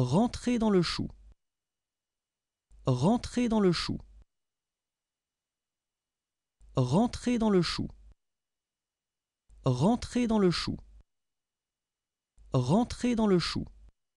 Rentrer dans le chou. Rentrer dans le chou. Rentrer dans le chou. Rentrer dans le chou. Rentrer dans le chou.